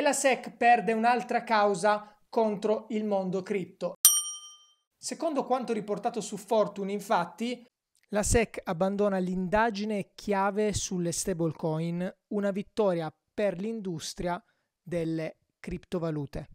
e la SEC perde un'altra causa contro il mondo cripto. Secondo quanto riportato su Fortune, infatti, la SEC abbandona l'indagine chiave sulle stablecoin, una vittoria per l'industria delle criptovalute.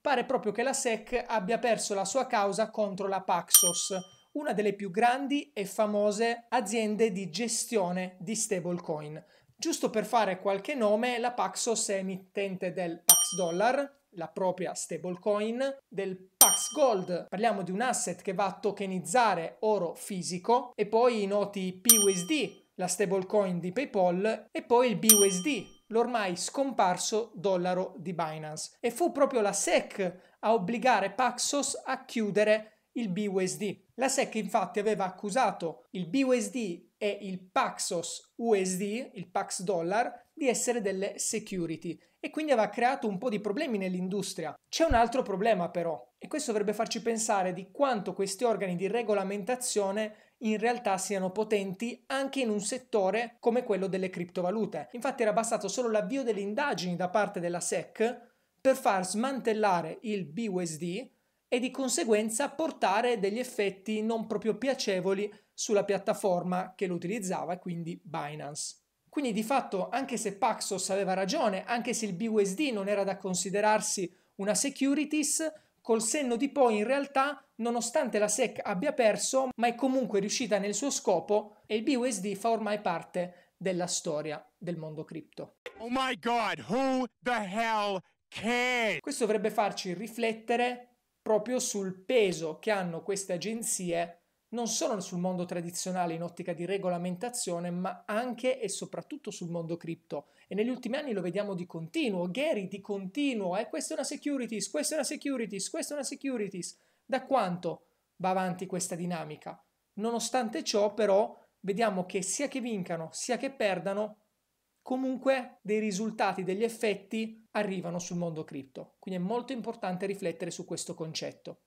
Pare proprio che la SEC abbia perso la sua causa contro la Paxos, una delle più grandi e famose aziende di gestione di stablecoin, Giusto per fare qualche nome, la Paxos è emittente del Pax Dollar, la propria stablecoin, del Pax Gold, parliamo di un asset che va a tokenizzare oro fisico, e poi i noti PUSD, la stablecoin di PayPal, e poi il BUSD, l'ormai scomparso dollaro di Binance. E fu proprio la SEC a obbligare Paxos a chiudere il BUSD. La SEC infatti aveva accusato il BUSD e il Paxos USD, il Pax Dollar, di essere delle security e quindi aveva creato un po' di problemi nell'industria. C'è un altro problema però e questo dovrebbe farci pensare di quanto questi organi di regolamentazione in realtà siano potenti anche in un settore come quello delle criptovalute. Infatti era bastato solo l'avvio delle indagini da parte della SEC per far smantellare il BUSD e di conseguenza portare degli effetti non proprio piacevoli sulla piattaforma che lo utilizzava, quindi Binance. Quindi di fatto, anche se Paxos aveva ragione, anche se il BUSD non era da considerarsi una securities, col senno di poi in realtà, nonostante la SEC abbia perso, ma è comunque riuscita nel suo scopo e il BUSD fa ormai parte della storia del mondo cripto. Oh my god, who the hell cares? Questo dovrebbe farci riflettere proprio sul peso che hanno queste agenzie non solo sul mondo tradizionale in ottica di regolamentazione, ma anche e soprattutto sul mondo cripto. E negli ultimi anni lo vediamo di continuo, Gary di continuo, eh, questa è una securities, questa è una securities, questa è una securities. Da quanto va avanti questa dinamica? Nonostante ciò, però, vediamo che sia che vincano, sia che perdano, comunque dei risultati, degli effetti arrivano sul mondo cripto. Quindi è molto importante riflettere su questo concetto.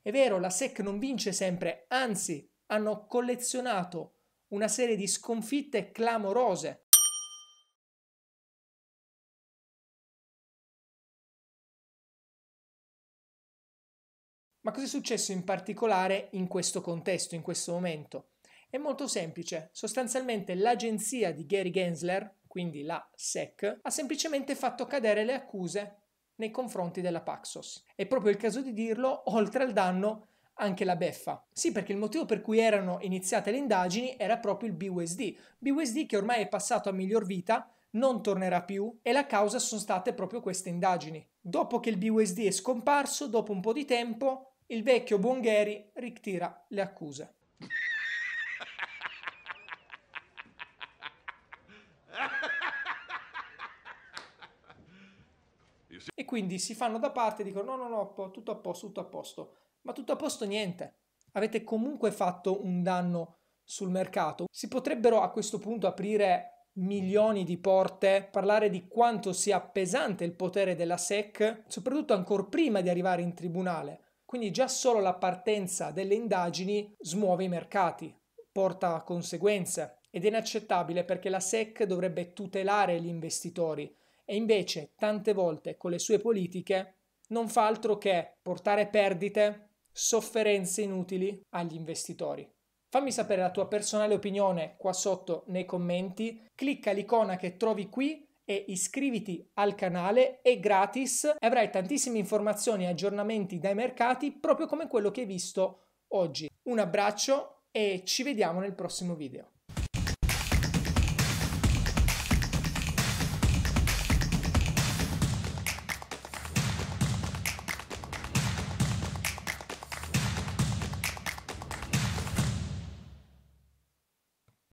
È vero, la SEC non vince sempre, anzi hanno collezionato una serie di sconfitte clamorose. Ma cosa è successo in particolare in questo contesto, in questo momento? È molto semplice. Sostanzialmente l'agenzia di Gary Gensler, quindi la SEC, ha semplicemente fatto cadere le accuse nei confronti della Paxos. È proprio il caso di dirlo, oltre al danno anche la beffa. Sì, perché il motivo per cui erano iniziate le indagini era proprio il BUSD. BUSD che ormai è passato a miglior vita, non tornerà più e la causa sono state proprio queste indagini. Dopo che il BUSD è scomparso, dopo un po' di tempo, il vecchio Bongheri ritira le accuse. E quindi si fanno da parte e dicono no, no, no, tutto a posto, tutto a posto. Ma tutto a posto niente. Avete comunque fatto un danno sul mercato. Si potrebbero a questo punto aprire milioni di porte, parlare di quanto sia pesante il potere della SEC, soprattutto ancora prima di arrivare in tribunale. Quindi già solo la partenza delle indagini smuove i mercati, porta conseguenze ed è inaccettabile perché la SEC dovrebbe tutelare gli investitori, e invece tante volte con le sue politiche non fa altro che portare perdite, sofferenze inutili agli investitori. Fammi sapere la tua personale opinione qua sotto nei commenti, clicca l'icona che trovi qui e iscriviti al canale, è gratis, e avrai tantissime informazioni e aggiornamenti dai mercati proprio come quello che hai visto oggi. Un abbraccio e ci vediamo nel prossimo video.